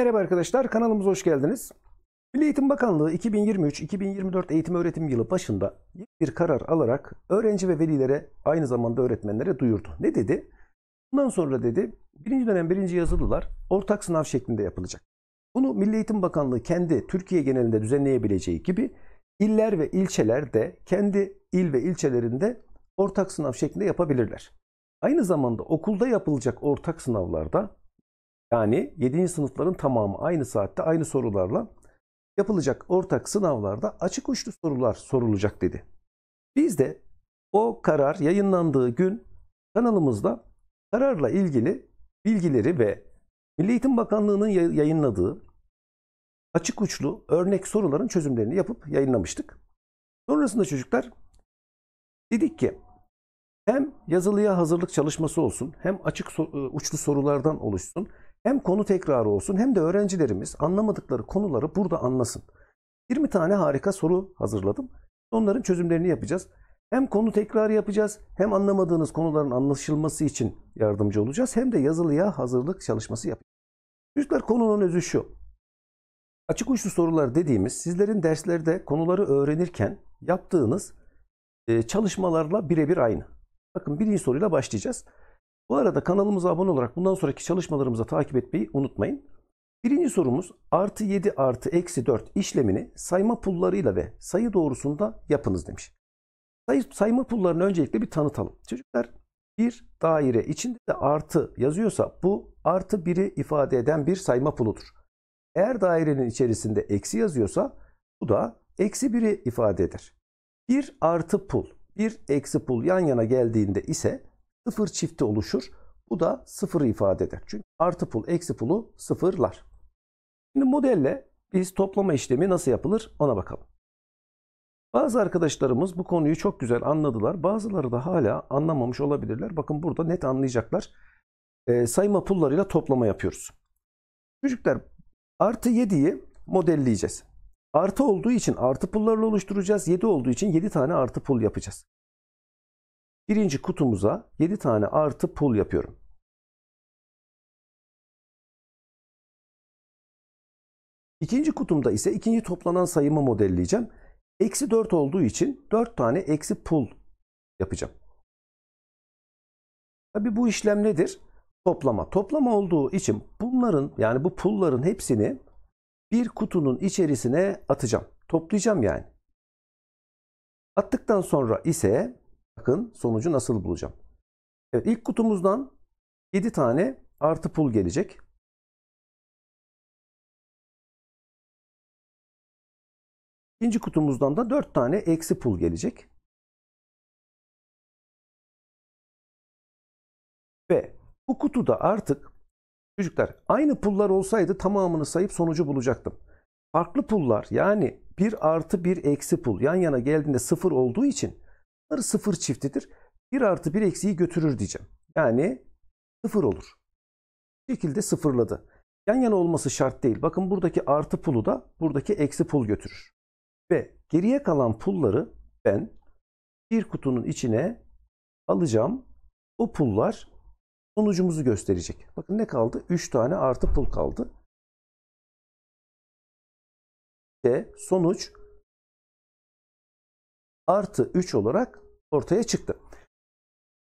Merhaba arkadaşlar, kanalımıza hoş geldiniz. Milli Eğitim Bakanlığı 2023-2024 eğitim öğretim yılı başında bir karar alarak öğrenci ve velilere aynı zamanda öğretmenlere duyurdu. Ne dedi? Bundan sonra dedi, birinci dönem birinci yazılılar ortak sınav şeklinde yapılacak. Bunu Milli Eğitim Bakanlığı kendi Türkiye genelinde düzenleyebileceği gibi iller ve ilçeler de kendi il ve ilçelerinde ortak sınav şeklinde yapabilirler. Aynı zamanda okulda yapılacak ortak sınavlarda yani 7. sınıfların tamamı aynı saatte aynı sorularla yapılacak ortak sınavlarda açık uçlu sorular sorulacak dedi. Biz de o karar yayınlandığı gün kanalımızda kararla ilgili bilgileri ve Milli Eğitim Bakanlığı'nın yayınladığı açık uçlu örnek soruların çözümlerini yapıp yayınlamıştık. Sonrasında çocuklar dedik ki hem yazılıya hazırlık çalışması olsun hem açık e, uçlu sorulardan oluşsun hem konu tekrarı olsun hem de öğrencilerimiz anlamadıkları konuları burada anlasın. 20 tane harika soru hazırladım. Onların çözümlerini yapacağız. Hem konu tekrarı yapacağız, hem anlamadığınız konuların anlaşılması için yardımcı olacağız, hem de yazılıya hazırlık çalışması yapacağız. Çocuklar konunun özü şu. Açık uçlu sorular dediğimiz sizlerin derslerde konuları öğrenirken yaptığınız çalışmalarla birebir aynı. Bakın birinci soruyla başlayacağız. Bu arada kanalımıza abone olarak bundan sonraki çalışmalarımıza takip etmeyi unutmayın. Birinci sorumuz artı 7 artı eksi 4 işlemini sayma pullarıyla ve sayı doğrusunda yapınız demiş. Sayı, sayma pullarını öncelikle bir tanıtalım. Çocuklar bir daire içinde de artı yazıyorsa bu artı 1'i ifade eden bir sayma puludur. Eğer dairenin içerisinde eksi yazıyorsa bu da eksi 1'i ifade eder. Bir artı pul, bir eksi pul yan yana geldiğinde ise sıfır çifti oluşur. Bu da sıfırı ifade eder. Çünkü artı pul eksi pulu sıfırlar. Şimdi modelle biz toplama işlemi nasıl yapılır ona bakalım. Bazı arkadaşlarımız bu konuyu çok güzel anladılar. Bazıları da hala anlamamış olabilirler. Bakın burada net anlayacaklar. E, sayma pullarıyla toplama yapıyoruz. Çocuklar artı 7'yi modelleyeceğiz. Artı olduğu için artı pullarla oluşturacağız. 7 olduğu için 7 tane artı pul yapacağız. Birinci kutumuza 7 tane artı pul yapıyorum. İkinci kutumda ise ikinci toplanan sayımı modelleyeceğim. Eksi 4 olduğu için 4 tane eksi pul yapacağım. Tabi bu işlem nedir? Toplama. Toplama olduğu için bunların yani bu pulların hepsini bir kutunun içerisine atacağım. Toplayacağım yani. Attıktan sonra ise Bakın sonucu nasıl bulacağım. Evet ilk kutumuzdan 7 tane artı pul gelecek. İkinci kutumuzdan da 4 tane eksi pul gelecek. Ve bu kutuda artık çocuklar aynı pullar olsaydı tamamını sayıp sonucu bulacaktım. Farklı pullar yani 1 artı 1 eksi pul yan yana geldiğinde 0 olduğu için Bunları sıfır çiftidir. 1 artı 1 eksiği götürür diyeceğim. Yani sıfır olur. Bu şekilde sıfırladı. Yan yana olması şart değil. Bakın buradaki artı pulu da buradaki eksi pul götürür. Ve geriye kalan pulları ben bir kutunun içine alacağım. O pullar sonucumuzu gösterecek. Bakın ne kaldı? 3 tane artı pul kaldı. Ve sonuç artı 3 olarak ortaya çıktı.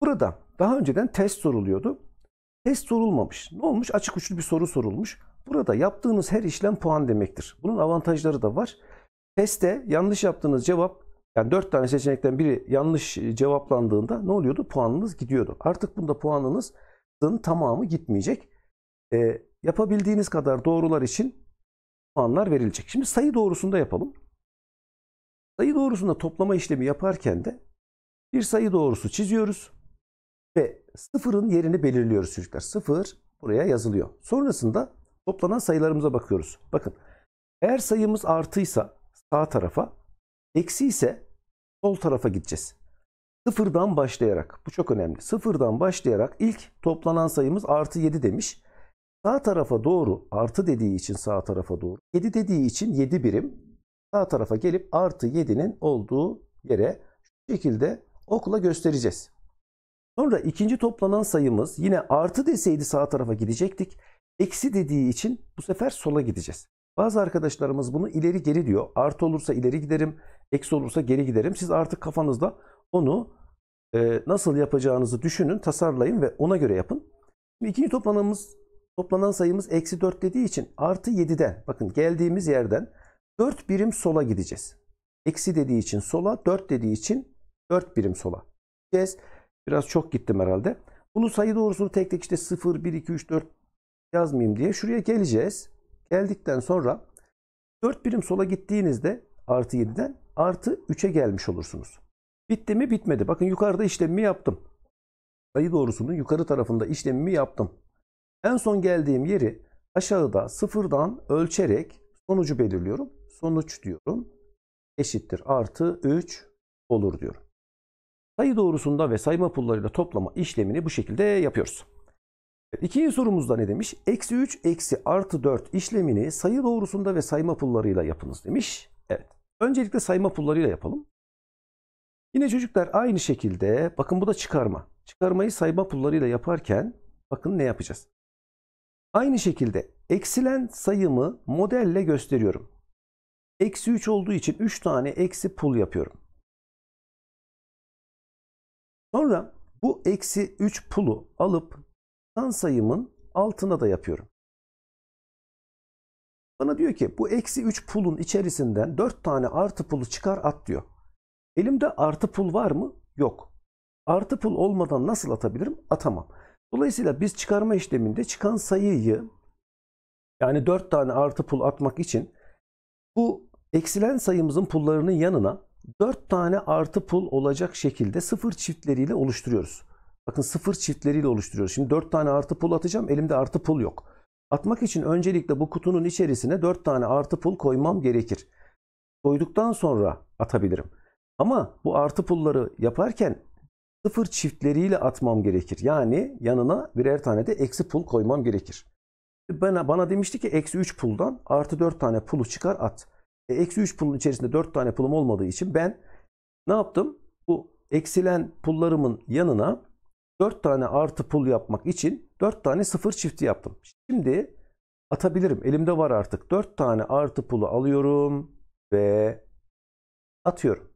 Burada daha önceden test soruluyordu. Test sorulmamış. Ne olmuş? Açık uçlu bir soru sorulmuş. Burada yaptığınız her işlem puan demektir. Bunun avantajları da var. Testte yanlış yaptığınız cevap yani 4 tane seçenekten biri yanlış cevaplandığında ne oluyordu? Puanınız gidiyordu. Artık bunda puanınızın tamamı gitmeyecek. E, yapabildiğiniz kadar doğrular için puanlar verilecek. Şimdi sayı doğrusunda yapalım. Sayı doğrusunda toplama işlemi yaparken de bir sayı doğrusu çiziyoruz ve sıfırın yerini belirliyoruz çocuklar. Sıfır buraya yazılıyor. Sonrasında toplanan sayılarımıza bakıyoruz. Bakın eğer sayımız artıysa sağ tarafa, eksi ise sol tarafa gideceğiz. Sıfırdan başlayarak, bu çok önemli. Sıfırdan başlayarak ilk toplanan sayımız artı 7 demiş. Sağ tarafa doğru artı dediği için sağ tarafa doğru, 7 dediği için 7 birim, sağ tarafa gelip artı 7'nin olduğu yere şu şekilde okla göstereceğiz. Sonra ikinci toplanan sayımız yine artı deseydi sağ tarafa gidecektik. Eksi dediği için bu sefer sola gideceğiz. Bazı arkadaşlarımız bunu ileri geri diyor. Artı olursa ileri giderim, eksi olursa geri giderim. Siz artık kafanızda onu e, nasıl yapacağınızı düşünün, tasarlayın ve ona göre yapın. Şimdi ikinci toplanan sayımız eksi 4 dediği için artı 7'den bakın geldiğimiz yerden 4 birim sola gideceğiz. Eksi dediği için sola, 4 dediği için 4 birim sola gideceğiz. Biraz çok gittim herhalde. Bunu sayı doğrusunu tek tek işte 0, 1, 2, 3, 4 yazmayayım diye şuraya geleceğiz. Geldikten sonra 4 birim sola gittiğinizde artı 7'den artı 3'e gelmiş olursunuz. Bitti mi? Bitmedi. Bakın yukarıda işlemimi yaptım. Sayı doğrusunun yukarı tarafında işlemimi yaptım. En son geldiğim yeri aşağıda sıfırdan ölçerek sonucu belirliyorum sonuç diyorum. Eşittir artı 3 olur diyorum. Sayı doğrusunda ve sayma pullarıyla toplama işlemini bu şekilde yapıyoruz. İkinci sorumuzda ne demiş? Eksi 3 eksi artı 4 işlemini sayı doğrusunda ve sayma pullarıyla yapınız demiş. Evet. Öncelikle sayma pullarıyla yapalım. Yine çocuklar aynı şekilde bakın bu da çıkarma. Çıkarmayı sayma pullarıyla yaparken bakın ne yapacağız. Aynı şekilde eksilen sayımı modelle gösteriyorum. Eksi 3 olduğu için 3 tane eksi pull yapıyorum. Sonra bu eksi 3 pull'u alıp yan sayımın altına da yapıyorum. Bana diyor ki bu eksi 3 pulun içerisinden 4 tane artı pulu çıkar at diyor. Elimde artı pul var mı? Yok. Artı pul olmadan nasıl atabilirim? Atamam. Dolayısıyla biz çıkarma işleminde çıkan sayıyı yani 4 tane artı pul atmak için bu Eksilen sayımızın pullarının yanına 4 tane artı pul olacak şekilde sıfır çiftleriyle oluşturuyoruz. Bakın sıfır çiftleriyle oluşturuyoruz. Şimdi 4 tane artı pul atacağım. Elimde artı pul yok. Atmak için öncelikle bu kutunun içerisine 4 tane artı pul koymam gerekir. Koyduktan sonra atabilirim. Ama bu artı pulları yaparken sıfır çiftleriyle atmam gerekir. Yani yanına birer tane de eksi pul koymam gerekir. Bana, bana demişti ki eksi 3 puldan artı 4 tane pulu çıkar at. E, eksi 3 pulun içerisinde 4 tane pulum olmadığı için ben ne yaptım? Bu eksilen pullarımın yanına 4 tane artı pul yapmak için 4 tane sıfır çifti yaptım. Şimdi atabilirim. Elimde var artık. 4 tane artı pulu alıyorum ve atıyorum.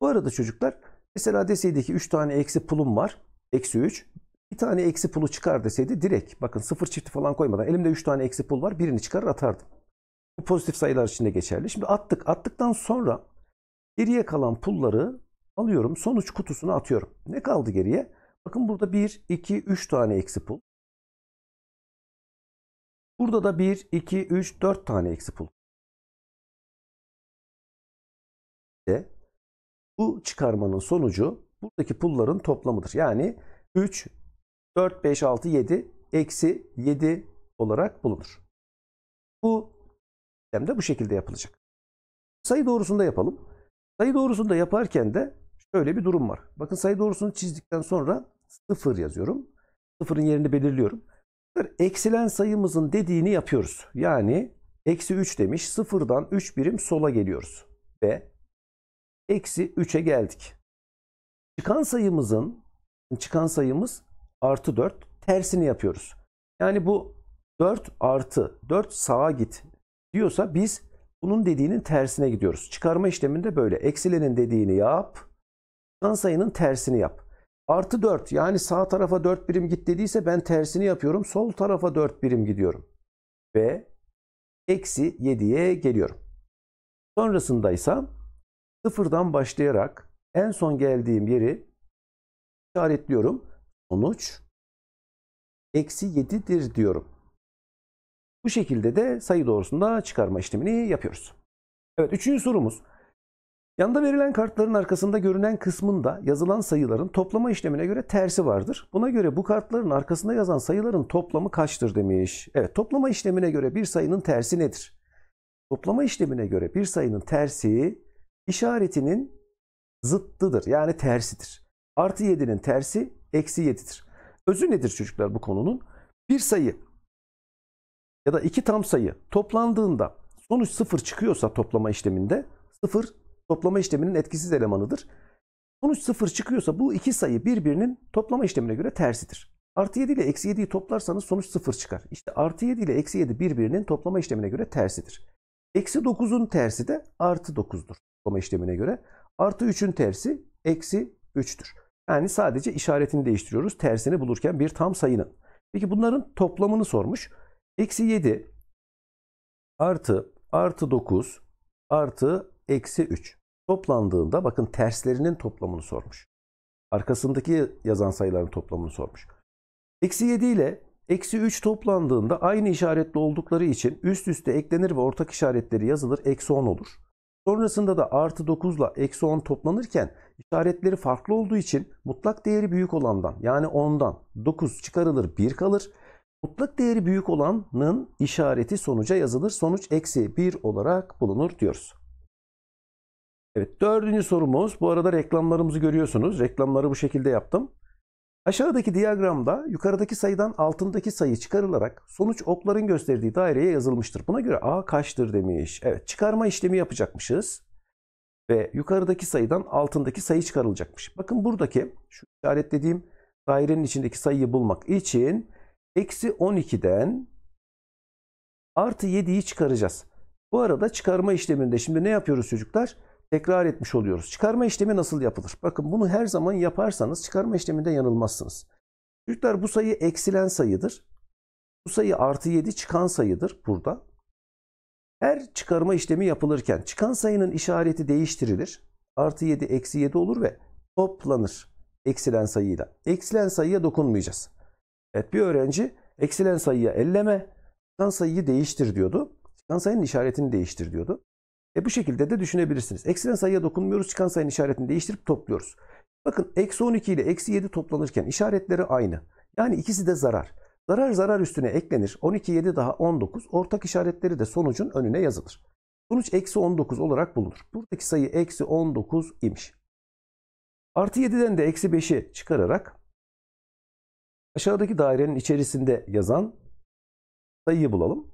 Bu arada çocuklar mesela deseydi ki 3 tane eksi pulum var. Eksi 3. Bir tane eksi pulu çıkar deseydi direkt bakın sıfır çifti falan koymadan elimde 3 tane eksi pul var birini çıkarır atardım. Bu pozitif sayılar içinde geçerli. Şimdi attık. Attıktan sonra geriye kalan pulları alıyorum. Sonuç kutusuna atıyorum. Ne kaldı geriye? Bakın burada 1, 2, 3 tane eksi pul. Burada da 1, 2, 3, 4 tane eksi pul. İşte bu çıkarmanın sonucu buradaki pulların toplamıdır. Yani 3, 4, 5, 6, 7 eksi 7 olarak bulunur. Bu işlem de bu şekilde yapılacak. Sayı doğrusunda yapalım. Sayı doğrusunda yaparken de şöyle bir durum var. Bakın sayı doğrusunu çizdikten sonra 0 yazıyorum. 0'ın yerini belirliyorum. Eksilen sayımızın dediğini yapıyoruz. Yani eksi 3 demiş. 0'dan 3 birim sola geliyoruz. Ve eksi 3'e geldik. Çıkan sayımızın çıkan sayımız artı 4 tersini yapıyoruz. Yani bu 4 artı 4 sağa git diyorsa biz bunun dediğinin tersine gidiyoruz. Çıkarma işleminde böyle. Eksilenin dediğini yap. Çıkan sayının tersini yap. Artı 4 yani sağ tarafa 4 birim git dediyse ben tersini yapıyorum. Sol tarafa 4 birim gidiyorum. Ve eksi 7'ye geliyorum. Sonrasında ise sıfırdan başlayarak en son geldiğim yeri işaretliyorum. Sonuç eksi 7'dir diyorum. Bu şekilde de sayı doğrusunda çıkarma işlemini yapıyoruz. Evet üçüncü sorumuz. Yanda verilen kartların arkasında görünen kısmında yazılan sayıların toplama işlemine göre tersi vardır. Buna göre bu kartların arkasında yazan sayıların toplamı kaçtır demiş. Evet toplama işlemine göre bir sayının tersi nedir? Toplama işlemine göre bir sayının tersi işaretinin zıttıdır yani tersidir. Artı 7'nin tersi eksi 7'dir. Özü nedir çocuklar bu konunun? Bir sayı ya da iki tam sayı toplandığında sonuç sıfır çıkıyorsa toplama işleminde sıfır toplama işleminin etkisiz elemanıdır. Sonuç sıfır çıkıyorsa bu iki sayı birbirinin toplama işlemine göre tersidir. Artı 7 ile eksi 7'yi toplarsanız sonuç sıfır çıkar. İşte artı 7 ile eksi 7 birbirinin toplama işlemine göre tersidir. Eksi 9'un tersi de artı 9'dur toplama işlemine göre. Artı 3'ün tersi eksi 3'tür. Yani sadece işaretini değiştiriyoruz tersini bulurken bir tam sayının. Peki bunların toplamını sormuş. Eksi 7 artı artı 9 artı eksi 3 toplandığında bakın terslerinin toplamını sormuş. Arkasındaki yazan sayıların toplamını sormuş. Eksi 7 ile eksi 3 toplandığında aynı işaretli oldukları için üst üste eklenir ve ortak işaretleri yazılır eksi 10 olur. Sonrasında da artı 9 ile eksi 10 toplanırken işaretleri farklı olduğu için mutlak değeri büyük olandan yani 10'dan 9 çıkarılır 1 kalır. Mutlak değeri büyük olanın işareti sonuca yazılır. Sonuç eksi 1 olarak bulunur diyoruz. Evet dördüncü sorumuz. Bu arada reklamlarımızı görüyorsunuz. Reklamları bu şekilde yaptım. Aşağıdaki diyagramda yukarıdaki sayıdan altındaki sayı çıkarılarak sonuç okların gösterdiği daireye yazılmıştır. Buna göre A kaçtır demiş. Evet çıkarma işlemi yapacakmışız. Ve yukarıdaki sayıdan altındaki sayı çıkarılacakmış. Bakın buradaki şu işaretlediğim dairenin içindeki sayıyı bulmak için Eksi 12'den artı 7'yi çıkaracağız. Bu arada çıkarma işleminde şimdi ne yapıyoruz çocuklar? Tekrar etmiş oluyoruz. Çıkarma işlemi nasıl yapılır? Bakın bunu her zaman yaparsanız çıkarma işleminde yanılmazsınız. Çocuklar bu sayı eksilen sayıdır. Bu sayı artı 7 çıkan sayıdır burada. Her çıkarma işlemi yapılırken çıkan sayının işareti değiştirilir. Artı 7 eksi 7 olur ve toplanır eksilen sayıyla. Eksilen sayıya dokunmayacağız. Evet bir öğrenci eksilen sayıya elleme, çıkan sayıyı değiştir diyordu. Çıkan sayının işaretini değiştir diyordu. E bu şekilde de düşünebilirsiniz. Eksilen sayıya dokunmuyoruz. Çıkan sayının işaretini değiştirip topluyoruz. Bakın eksi 12 ile eksi 7 toplanırken işaretleri aynı. Yani ikisi de zarar. Zarar zarar üstüne eklenir. 12 7 daha 19. Ortak işaretleri de sonucun önüne yazılır. Sonuç eksi 19 olarak bulunur. Buradaki sayı eksi 19 imiş. Artı 7'den de eksi 5'i çıkararak Aşağıdaki dairenin içerisinde yazan sayıyı bulalım.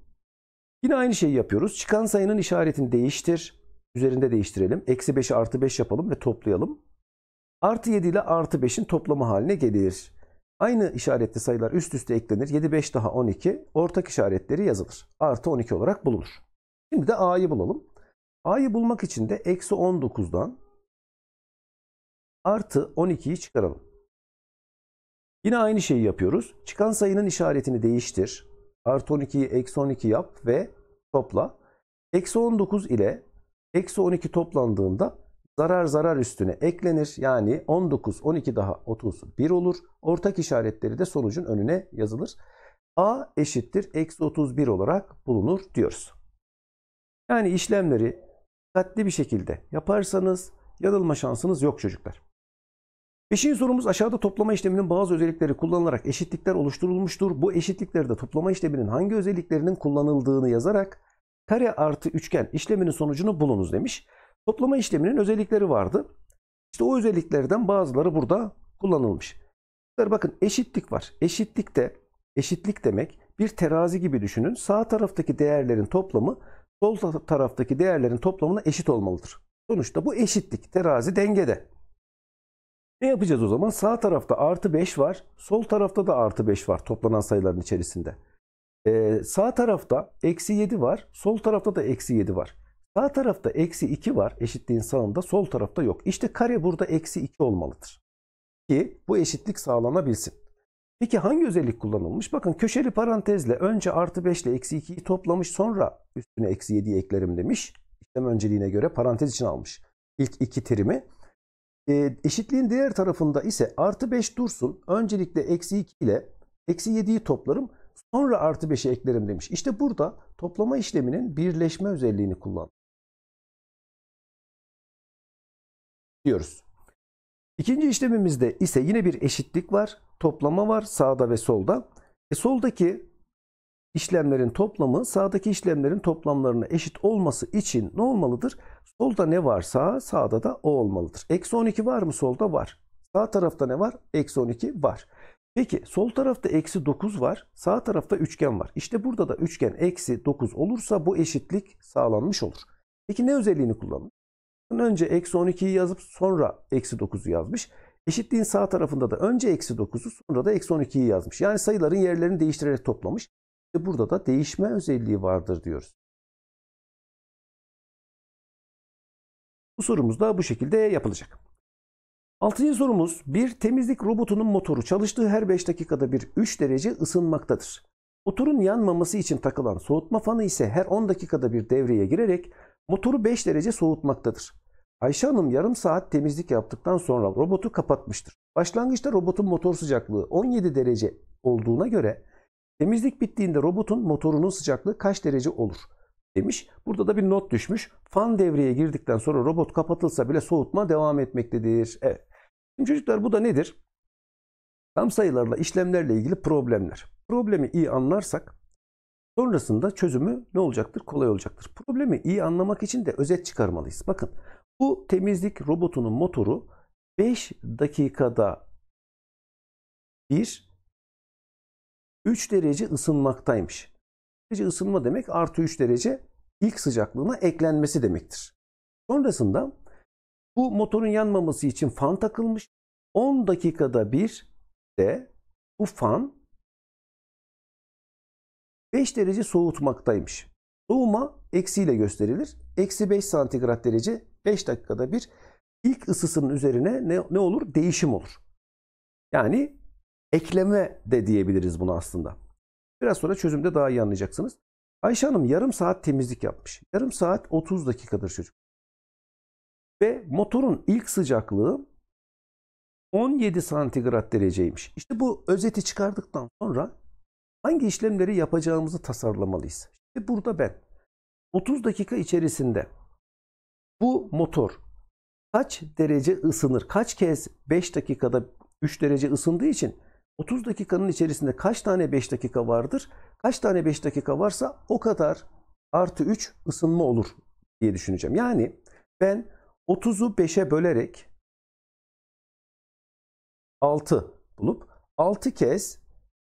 Yine aynı şeyi yapıyoruz. Çıkan sayının işaretini değiştir. Üzerinde değiştirelim. Eksi 5'i artı 5 yapalım ve toplayalım. Artı 7 ile artı 5'in toplamı haline gelir. Aynı işaretli sayılar üst üste eklenir. 7, 5 daha 12. Ortak işaretleri yazılır. Artı 12 olarak bulunur. Şimdi de a'yı bulalım. a'yı bulmak için de eksi 19'dan artı 12'yi çıkaralım. Yine aynı şeyi yapıyoruz. Çıkan sayının işaretini değiştir. Artı 12'yi eksi 12 yap ve topla. Eksi 19 ile eksi 12 toplandığında zarar zarar üstüne eklenir. Yani 19, 12 daha 31 olur. Ortak işaretleri de sonucun önüne yazılır. A eşittir eksi 31 olarak bulunur diyoruz. Yani işlemleri dikkatli bir şekilde yaparsanız yanılma şansınız yok çocuklar. Beşinci sorumuz aşağıda toplama işleminin bazı özellikleri kullanılarak eşitlikler oluşturulmuştur. Bu eşitliklerde toplama işleminin hangi özelliklerinin kullanıldığını yazarak kare artı üçgen işleminin sonucunu bulunuz demiş. Toplama işleminin özellikleri vardı. İşte o özelliklerden bazıları burada kullanılmış. Bakın eşitlik var. Eşitlik de eşitlik demek bir terazi gibi düşünün. Sağ taraftaki değerlerin toplamı sol taraftaki değerlerin toplamına eşit olmalıdır. Sonuçta bu eşitlik terazi dengede. Ne yapacağız o zaman? Sağ tarafta artı 5 var. Sol tarafta da artı 5 var toplanan sayıların içerisinde. Ee, sağ tarafta eksi 7 var. Sol tarafta da eksi 7 var. Sağ tarafta eksi 2 var eşitliğin sağında. Sol tarafta yok. İşte kare burada eksi 2 olmalıdır. Ki bu eşitlik sağlanabilsin. Peki hangi özellik kullanılmış? Bakın köşeli parantezle önce artı 5 ile eksi 2'yi toplamış sonra üstüne eksi 7'yi eklerim demiş. İşlem önceliğine göre parantez için almış. İlk iki terimi e, eşitliğin diğer tarafında ise artı 5 dursun. Öncelikle eksi 2 ile eksi 7'yi toplarım. Sonra artı 5'e eklerim demiş. İşte burada toplama işleminin birleşme özelliğini kullan. Diyoruz. İkinci işlemimizde ise yine bir eşitlik var. Toplama var sağda ve solda. E, soldaki işlemlerin toplamı sağdaki işlemlerin toplamlarına eşit olması için ne olmalıdır? Solda ne varsa sağda da o olmalıdır. Eksi 12 var mı? Solda var. Sağ tarafta ne var? Eksi 12 var. Peki sol tarafta eksi 9 var. Sağ tarafta üçgen var. İşte burada da üçgen eksi 9 olursa bu eşitlik sağlanmış olur. Peki ne özelliğini kullanır? Önce eksi 12'yi yazıp sonra eksi 9'u yazmış. Eşitliğin sağ tarafında da önce eksi 9'u sonra da eksi 12'yi yazmış. Yani sayıların yerlerini değiştirerek toplamış burada da değişme özelliği vardır diyoruz. Bu sorumuz da bu şekilde yapılacak. Altıncı sorumuz bir temizlik robotunun motoru çalıştığı her 5 dakikada bir 3 derece ısınmaktadır. Motorun yanmaması için takılan soğutma fanı ise her 10 dakikada bir devreye girerek motoru 5 derece soğutmaktadır. Ayşe Hanım yarım saat temizlik yaptıktan sonra robotu kapatmıştır. Başlangıçta robotun motor sıcaklığı 17 derece olduğuna göre Temizlik bittiğinde robotun motorunun sıcaklığı kaç derece olur? demiş. Burada da bir not düşmüş. Fan devreye girdikten sonra robot kapatılsa bile soğutma devam etmektedir. Evet. Şimdi çocuklar bu da nedir? Tam sayılarla işlemlerle ilgili problemler. Problemi iyi anlarsak sonrasında çözümü ne olacaktır? Kolay olacaktır. Problemi iyi anlamak için de özet çıkarmalıyız. Bakın bu temizlik robotunun motoru 5 dakikada bir 3 derece ısınmaktaymış. Derece ısınma demek artı 3 derece ilk sıcaklığına eklenmesi demektir. Sonrasında bu motorun yanmaması için fan takılmış. 10 dakikada bir de bu fan 5 derece soğutmaktaymış. Soğuma eksiyle gösterilir. Eksi 5 santigrat derece 5 dakikada bir ilk ısısının üzerine ne, ne olur? Değişim olur. Yani ekleme de diyebiliriz bunu aslında. Biraz sonra çözümde daha iyi anlayacaksınız. Ayşe Hanım yarım saat temizlik yapmış. Yarım saat 30 dakikadır çocuk. Ve motorun ilk sıcaklığı 17 santigrat dereceymiş. İşte bu özeti çıkardıktan sonra hangi işlemleri yapacağımızı tasarlamalıyız. İşte burada ben 30 dakika içerisinde bu motor kaç derece ısınır? Kaç kez 5 dakikada 3 derece ısındığı için 30 dakikanın içerisinde kaç tane 5 dakika vardır? Kaç tane 5 dakika varsa o kadar artı 3 ısınma olur diye düşüneceğim. Yani ben 30'u 5'e bölerek 6 bulup 6 kez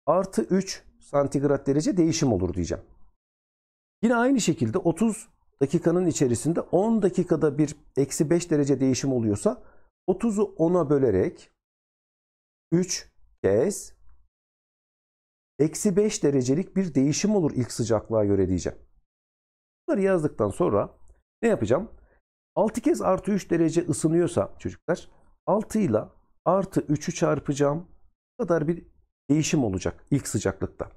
artı 3 santigrat derece değişim olur diyeceğim. Yine aynı şekilde 30 dakikanın içerisinde 10 dakikada bir eksi 5 derece değişim oluyorsa 30'u 10'a bölerek 3 kez eksi 5 derecelik bir değişim olur ilk sıcaklığa göre diyeceğim. Bunları yazdıktan sonra ne yapacağım? 6 kez artı 3 derece ısınıyorsa çocuklar 6 ile artı 3'ü çarpacağım. Bu kadar bir değişim olacak ilk sıcaklıkta.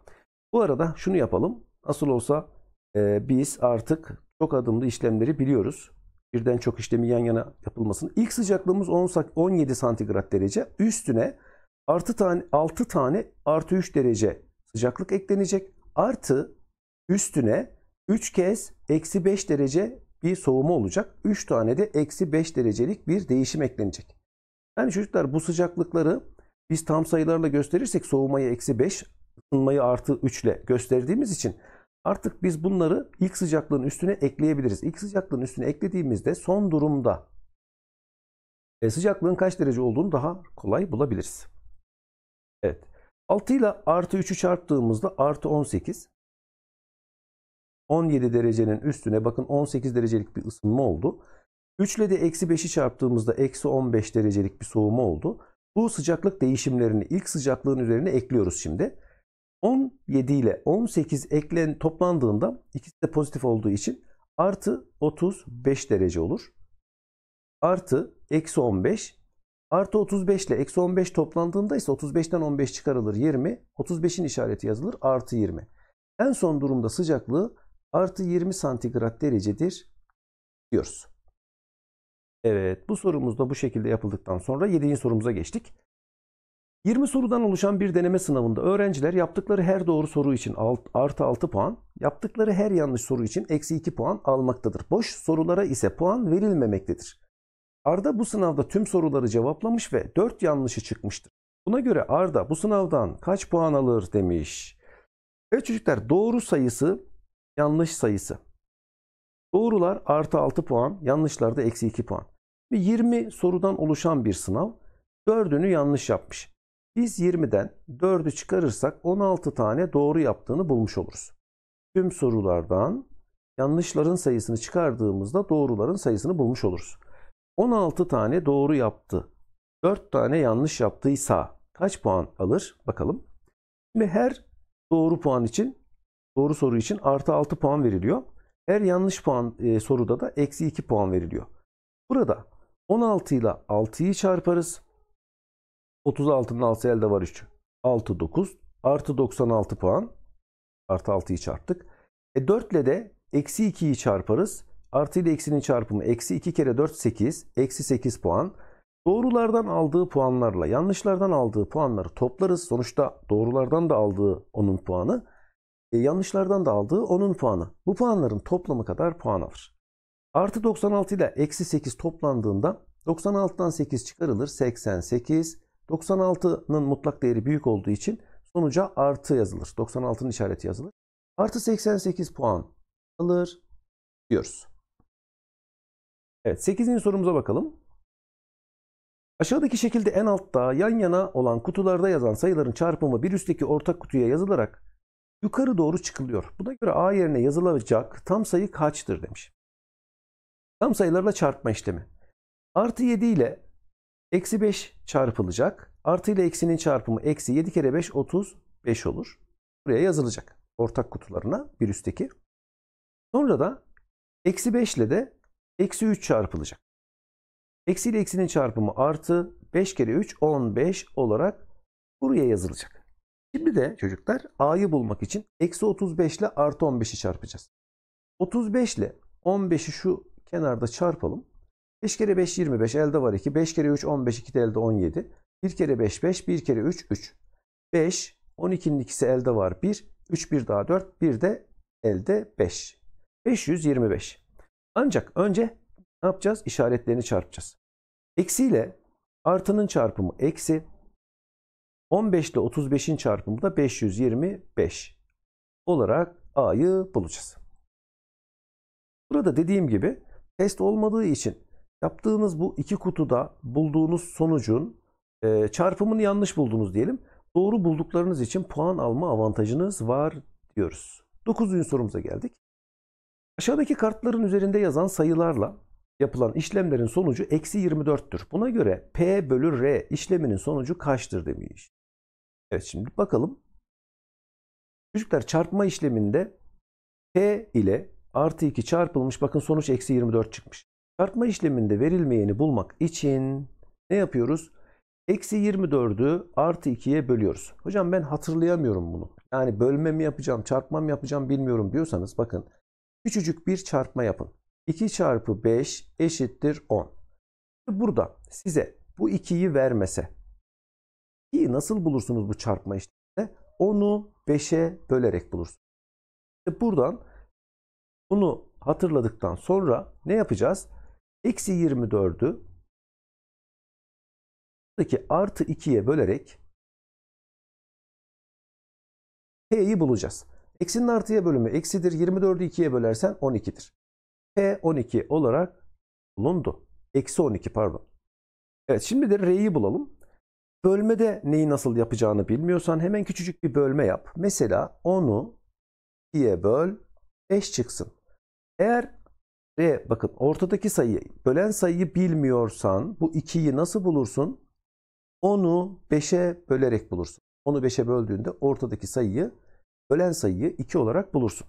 Bu arada şunu yapalım. Asıl olsa e, biz artık çok adımlı işlemleri biliyoruz. Birden çok işlemi yan yana yapılmasın. İlk sıcaklığımız 10, 17 santigrat derece. Üstüne Artı tane, 6 tane artı 3 derece sıcaklık eklenecek. Artı üstüne 3 kez eksi 5 derece bir soğuma olacak. 3 tane de eksi 5 derecelik bir değişim eklenecek. Yani çocuklar bu sıcaklıkları biz tam sayılarla gösterirsek soğumayı eksi 5, ısınmayı artı 3 ile gösterdiğimiz için artık biz bunları ilk sıcaklığın üstüne ekleyebiliriz. İlk sıcaklığın üstüne eklediğimizde son durumda e, sıcaklığın kaç derece olduğunu daha kolay bulabiliriz. Evet. 6 ile artı 3'ü çarptığımızda artı 18. 17 derecenin üstüne bakın 18 derecelik bir ısınma oldu. 3 ile de eksi 5'i çarptığımızda eksi 15 derecelik bir soğuma oldu. Bu sıcaklık değişimlerini ilk sıcaklığın üzerine ekliyoruz şimdi. 17 ile 18 eklen toplandığında ikisi de pozitif olduğu için artı 35 derece olur. Artı eksi 15 Artı 35 ile eksi 15 toplandığında ise 35'ten 15 çıkarılır 20. 35'in işareti yazılır artı 20. En son durumda sıcaklığı artı 20 santigrat derecedir diyoruz. Evet bu sorumuzda bu şekilde yapıldıktan sonra 7. sorumuza geçtik. 20 sorudan oluşan bir deneme sınavında öğrenciler yaptıkları her doğru soru için alt, artı 6 puan, yaptıkları her yanlış soru için eksi 2 puan almaktadır. Boş sorulara ise puan verilmemektedir. Arda bu sınavda tüm soruları cevaplamış ve 4 yanlışı çıkmıştır. Buna göre Arda bu sınavdan kaç puan alır demiş. Evet çocuklar doğru sayısı yanlış sayısı. Doğrular artı 6 puan, yanlışlar da eksi 2 puan. Ve 20 sorudan oluşan bir sınav 4'ünü yanlış yapmış. Biz 20'den 4'ü çıkarırsak 16 tane doğru yaptığını bulmuş oluruz. Tüm sorulardan yanlışların sayısını çıkardığımızda doğruların sayısını bulmuş oluruz. 16 tane doğru yaptı. 4 tane yanlış yaptıysa kaç puan alır? Bakalım. Ve her doğru puan için doğru soru için artı 6 puan veriliyor. Her yanlış puan e, soruda da eksi 2 puan veriliyor. Burada 16 ile 6'yı çarparız. 36'nın 6 elde var 3. 6 9 artı 96 puan. Artı 6'yı çarptık. E 4 ile de eksi 2'yi çarparız. Artı ile eksinin çarpımı eksi 2 kere 4 8. Eksi 8 puan. Doğrulardan aldığı puanlarla yanlışlardan aldığı puanları toplarız. Sonuçta doğrulardan da aldığı onun puanı. E, yanlışlardan da aldığı onun puanı. Bu puanların toplamı kadar puan alır. Artı 96 ile eksi 8 toplandığında 96'dan 8 çıkarılır. 88. 96'nın mutlak değeri büyük olduğu için sonuca artı yazılır. 96'nın işareti yazılır. Artı 88 puan alır diyoruz. Evet 8. sorumuza bakalım. Aşağıdaki şekilde en altta yan yana olan kutularda yazan sayıların çarpımı bir üstteki ortak kutuya yazılarak yukarı doğru çıkılıyor. Buna göre A yerine yazılacak tam sayı kaçtır demiş. Tam sayılarla çarpma işlemi. Artı 7 ile eksi 5 çarpılacak. Artı ile eksinin çarpımı eksi 7 kere 5 35 olur. Buraya yazılacak ortak kutularına bir üstteki. Sonra da eksi 5 ile de Eksi 3 çarpılacak. Eksi ile eksinin çarpımı artı 5 kere 3 15 olarak buraya yazılacak. Şimdi de çocuklar a'yı bulmak için eksi 35 ile artı 15'i çarpacağız. 35 ile 15'i şu kenarda çarpalım. 5 kere 5 25 elde var 2. 5 kere 3 15 2 de elde 17. 1 kere 5 5 1 kere 3 3. 5 12'nin ikisi elde var 1. 3 1 daha 4 1 de elde 5. 525. Ancak önce ne yapacağız? İşaretlerini çarpacağız. Eksi ile artının çarpımı eksi. 15 ile 35'in çarpımı da 525 olarak A'yı bulacağız. Burada dediğim gibi test olmadığı için yaptığınız bu iki kutuda bulduğunuz sonucun e, çarpımını yanlış buldunuz diyelim. Doğru bulduklarınız için puan alma avantajınız var diyoruz. 9. sorumuza geldik. Aşağıdaki kartların üzerinde yazan sayılarla yapılan işlemlerin sonucu eksi 24'tür. Buna göre P bölü R işleminin sonucu kaçtır demiş. Evet şimdi bakalım. Çocuklar çarpma işleminde P ile artı 2 çarpılmış. Bakın sonuç eksi 24 çıkmış. Çarpma işleminde verilmeyeni bulmak için ne yapıyoruz? Eksi 24'ü artı 2'ye bölüyoruz. Hocam ben hatırlayamıyorum bunu. Yani bölmemi yapacağım, çarpmam yapacağım bilmiyorum diyorsanız bakın küçücük bir çarpma yapın. 2 çarpı 5 eşittir 10. Burada size bu 2'yi vermese iyi nasıl bulursunuz bu çarpma işlemini? Onu 5'e bölerek bulursunuz. buradan bunu hatırladıktan sonra ne yapacağız? Eksi 24'ü buradaki artı 2'ye bölerek P'yi bulacağız. Eksinin artıya bölümü eksidir. 24'ü 2'ye bölersen 12'dir. P 12 olarak bulundu. Eksi 12 pardon. Evet şimdi de R'yi bulalım. Bölmede neyi nasıl yapacağını bilmiyorsan hemen küçücük bir bölme yap. Mesela 10'u 2'ye böl 5 çıksın. Eğer R bakın ortadaki sayıyı bölen sayıyı bilmiyorsan bu 2'yi nasıl bulursun? 10'u 5'e bölerek bulursun. 10'u 5'e böldüğünde ortadaki sayıyı ölen sayıyı 2 olarak bulursun.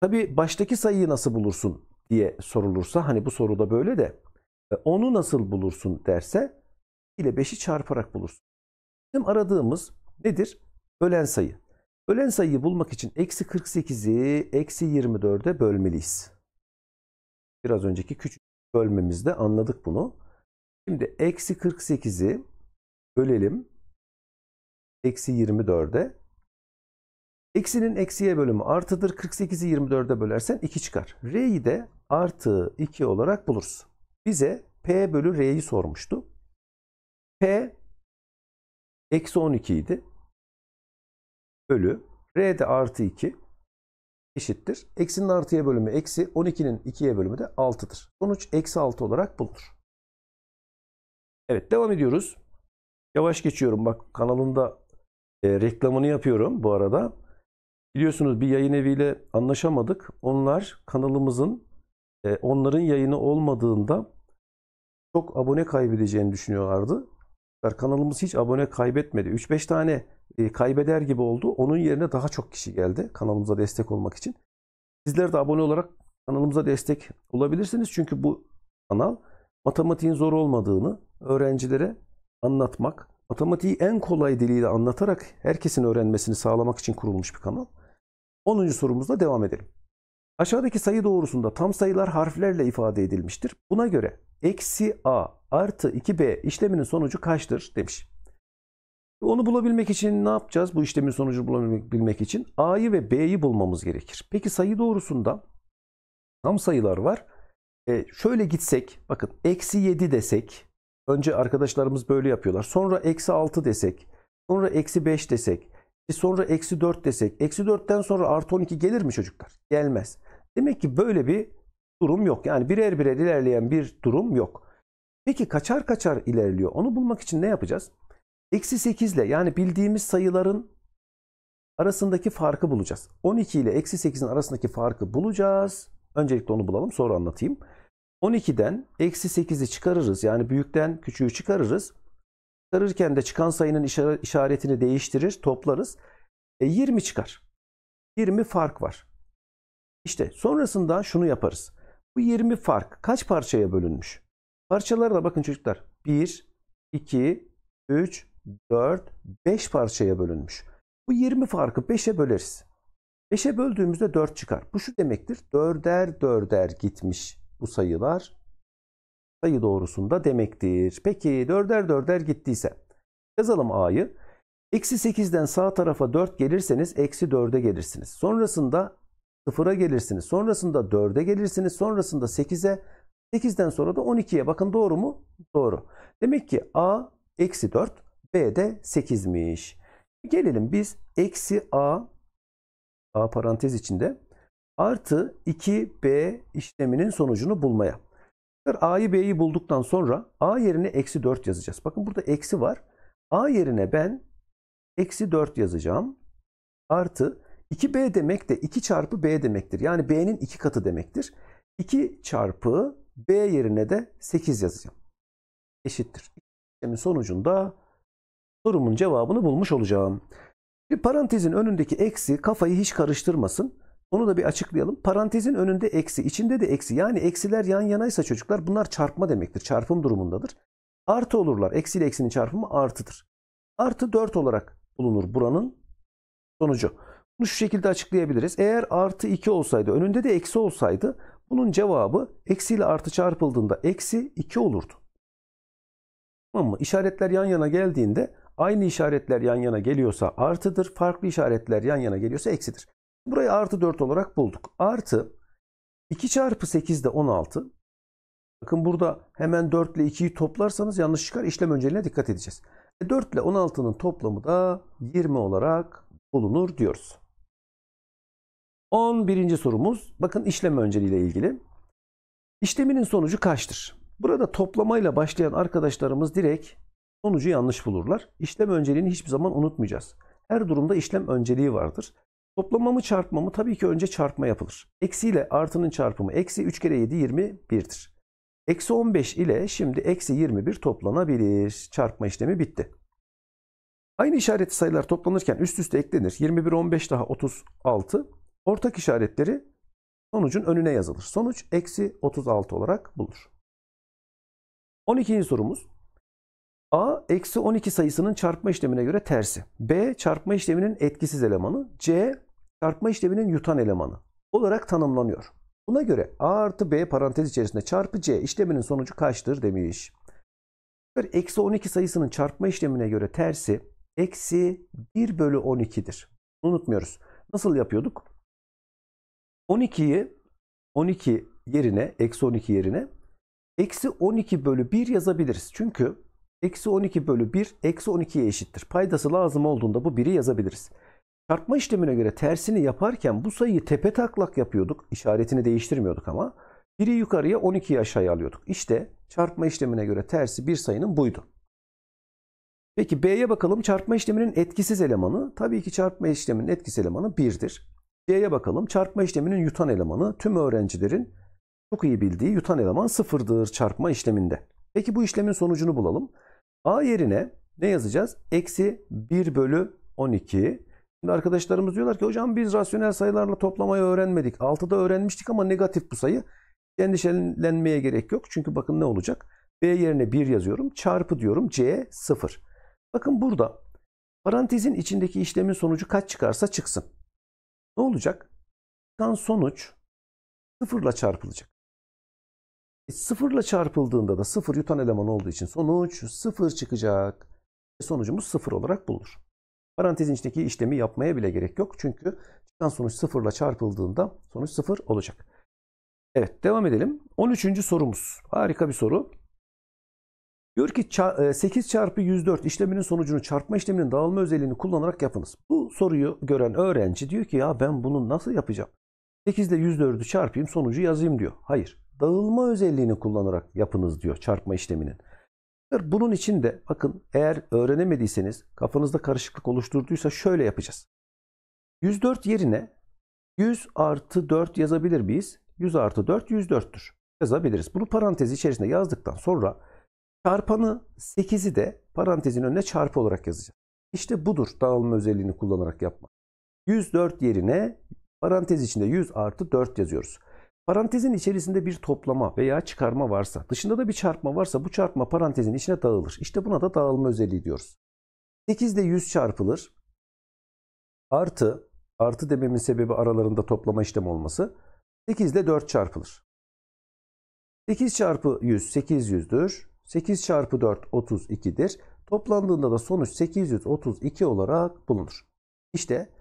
Tabi baştaki sayıyı nasıl bulursun diye sorulursa hani bu soruda böyle de e, onu nasıl bulursun derse ile 5'i çarparak bulursun. Bizim aradığımız nedir? Ölen sayı. Ölen sayıyı bulmak için eksi 48'i eksi 24'e bölmeliyiz. Biraz önceki küçük bölmemizde anladık bunu. Şimdi eksi 48'i bölelim. Eksi 24'e Eksinin eksiye bölümü artıdır. 48'i 24'e bölersen 2 çıkar. R'yi de artı 2 olarak buluruz. Bize P bölü R'yi sormuştu. P eksi 12 idi. Bölü R de artı 2 eşittir. Eksinin artıya bölümü eksi 12'nin 2'ye bölümü de 6'dır. Sonuç eksi 6 olarak bulunur. Evet devam ediyoruz. Yavaş geçiyorum. Bak kanalında e, reklamını yapıyorum bu arada. Biliyorsunuz bir yayın eviyle anlaşamadık. Onlar kanalımızın e, onların yayını olmadığında çok abone kaybedeceğini düşünüyorlardı. Kanalımız hiç abone kaybetmedi. 3-5 tane e, kaybeder gibi oldu. Onun yerine daha çok kişi geldi kanalımıza destek olmak için. Sizler de abone olarak kanalımıza destek olabilirsiniz. Çünkü bu kanal matematiğin zor olmadığını öğrencilere anlatmak, matematiği en kolay diliyle anlatarak herkesin öğrenmesini sağlamak için kurulmuş bir kanal. 10. sorumuzla devam edelim. Aşağıdaki sayı doğrusunda tam sayılar harflerle ifade edilmiştir. Buna göre eksi a artı 2b işleminin sonucu kaçtır demiş. Onu bulabilmek için ne yapacağız? Bu işlemin sonucunu bulabilmek için a'yı ve b'yi bulmamız gerekir. Peki sayı doğrusunda tam sayılar var. E, şöyle gitsek bakın eksi 7 desek önce arkadaşlarımız böyle yapıyorlar. Sonra eksi 6 desek sonra eksi 5 desek e sonra eksi 4 desek. Eksi 4'ten sonra artı 12 gelir mi çocuklar? Gelmez. Demek ki böyle bir durum yok. Yani birer birer ilerleyen bir durum yok. Peki kaçar kaçar ilerliyor? Onu bulmak için ne yapacağız? Eksi 8 ile yani bildiğimiz sayıların arasındaki farkı bulacağız. 12 ile eksi 8'in arasındaki farkı bulacağız. Öncelikle onu bulalım sonra anlatayım. 12'den eksi 8'i çıkarırız. Yani büyükten küçüğü çıkarırız. Çıkarırken de çıkan sayının işaretini değiştirir, toplarız. E 20 çıkar. 20 fark var. İşte sonrasında şunu yaparız. Bu 20 fark kaç parçaya bölünmüş? Parçalara da bakın çocuklar. 1, 2, 3, 4, 5 parçaya bölünmüş. Bu 20 farkı 5'e böleriz. 5'e böldüğümüzde 4 çıkar. Bu şu demektir. 4'er 4'er gitmiş bu sayılar sayı doğrusunda demektir. Peki dörder dörder gittiyse yazalım a'yı. Eksi 8'den sağ tarafa 4 gelirseniz eksi 4'e gelirsiniz. Sonrasında 0'a gelirsiniz. Sonrasında 4'e gelirsiniz. Sonrasında 8'e 8'den sonra da 12'ye. Bakın doğru mu? Doğru. Demek ki a eksi 4 b de 8'miş. Gelelim biz eksi a a parantez içinde artı 2b işleminin sonucunu bulmaya. A'yı B'yi bulduktan sonra A yerine eksi 4 yazacağız. Bakın burada eksi var. A yerine ben eksi 4 yazacağım. Artı 2B demek de 2 çarpı B demektir. Yani B'nin 2 katı demektir. 2 çarpı B yerine de 8 yazacağım. Eşittir. İşlemin sonucunda sorumun cevabını bulmuş olacağım. Bir parantezin önündeki eksi kafayı hiç karıştırmasın. Onu da bir açıklayalım. Parantezin önünde eksi, içinde de eksi. Yani eksiler yan yanaysa çocuklar bunlar çarpma demektir. Çarpım durumundadır. Artı olurlar. Eksi ile eksinin çarpımı artıdır. Artı 4 olarak bulunur buranın sonucu. Bunu şu şekilde açıklayabiliriz. Eğer artı 2 olsaydı, önünde de eksi olsaydı bunun cevabı eksi ile artı çarpıldığında eksi 2 olurdu. Tamam mı? İşaretler yan yana geldiğinde aynı işaretler yan yana geliyorsa artıdır, farklı işaretler yan yana geliyorsa eksidir. Burayı artı 4 olarak bulduk. Artı 2 çarpı 8 de 16. Bakın burada hemen 4 ile 2'yi toplarsanız yanlış çıkar. İşlem önceliğine dikkat edeceğiz. 4 e, ile 16'nın toplamı da 20 olarak bulunur diyoruz. 11. sorumuz bakın işlem önceliği ile ilgili. İşleminin sonucu kaçtır? Burada toplamayla başlayan arkadaşlarımız direkt sonucu yanlış bulurlar. İşlem önceliğini hiçbir zaman unutmayacağız. Her durumda işlem önceliği vardır. Toplama mı çarpma mı? Tabii ki önce çarpma yapılır. Eksi ile artının çarpımı eksi 3 kere 7 21'dir. Eksi 15 ile şimdi eksi 21 toplanabilir. Çarpma işlemi bitti. Aynı işaretli sayılar toplanırken üst üste eklenir. 21, 15 daha 36. Ortak işaretleri sonucun önüne yazılır. Sonuç eksi 36 olarak bulunur. 12. sorumuz. A eksi 12 sayısının çarpma işlemine göre tersi. B çarpma işleminin etkisiz elemanı. C çarpma işleminin yutan elemanı olarak tanımlanıyor. Buna göre A artı B parantez içerisinde çarpı C işleminin sonucu kaçtır demiş. Eksi 12 sayısının çarpma işlemine göre tersi eksi 1 bölü 12'dir. Unutmuyoruz. Nasıl yapıyorduk? 12'yi 12 yerine, eksi 12 yerine eksi 12 bölü 1 yazabiliriz. Çünkü Eksi 12 bölü 1 eksi 12'ye eşittir. Paydası lazım olduğunda bu 1'i yazabiliriz. Çarpma işlemine göre tersini yaparken bu sayıyı tepe taklak yapıyorduk. İşaretini değiştirmiyorduk ama. 1'i yukarıya 12'yi aşağıya alıyorduk. İşte çarpma işlemine göre tersi bir sayının buydu. Peki B'ye bakalım. Çarpma işleminin etkisiz elemanı. Tabii ki çarpma işleminin etkisiz elemanı 1'dir. C'ye bakalım. Çarpma işleminin yutan elemanı tüm öğrencilerin çok iyi bildiği yutan eleman 0'dır çarpma işleminde. Peki bu işlemin sonucunu bulalım. A yerine ne yazacağız? Eksi 1 bölü 12. Şimdi arkadaşlarımız diyorlar ki hocam biz rasyonel sayılarla toplamayı öğrenmedik. 6'da öğrenmiştik ama negatif bu sayı. Endişelenmeye gerek yok. Çünkü bakın ne olacak? B yerine 1 yazıyorum. Çarpı diyorum. C 0. Bakın burada parantezin içindeki işlemin sonucu kaç çıkarsa çıksın. Ne olacak? Çıkan sonuç sıfırla çarpılacak. E, sıfırla çarpıldığında da sıfır yutan eleman olduğu için sonuç sıfır çıkacak. E, sonucumuz sıfır olarak bulunur. Parantezin içindeki işlemi yapmaya bile gerek yok. Çünkü çıkan sonuç sıfırla çarpıldığında sonuç sıfır olacak. Evet devam edelim. 13. sorumuz. Harika bir soru. Diyor ki 8 e, çarpı 104 işleminin sonucunu çarpma işleminin dağılma özelliğini kullanarak yapınız. Bu soruyu gören öğrenci diyor ki ya ben bunu nasıl yapacağım? 8 ile 104'ü çarpayım sonucu yazayım diyor. Hayır dağılma özelliğini kullanarak yapınız diyor çarpma işleminin. Bunun için de bakın eğer öğrenemediyseniz kafanızda karışıklık oluşturduysa şöyle yapacağız. 104 yerine 100 artı 4 yazabilir miyiz? 100 artı 4 104'tür. Yazabiliriz. Bunu parantez içerisinde yazdıktan sonra çarpanı 8'i de parantezin önüne çarpı olarak yazacağız. İşte budur dağılma özelliğini kullanarak yapmak. 104 yerine parantez içinde 100 artı 4 yazıyoruz. Parantezin içerisinde bir toplama veya çıkarma varsa, dışında da bir çarpma varsa bu çarpma parantezin içine dağılır. İşte buna da dağılma özelliği diyoruz. 8 ile 100 çarpılır. Artı, artı dememin sebebi aralarında toplama işlemi olması. 8 ile 4 çarpılır. 8 çarpı 100 800'dür. 8 çarpı 4 32'dir. Toplandığında da sonuç 832 olarak bulunur. İşte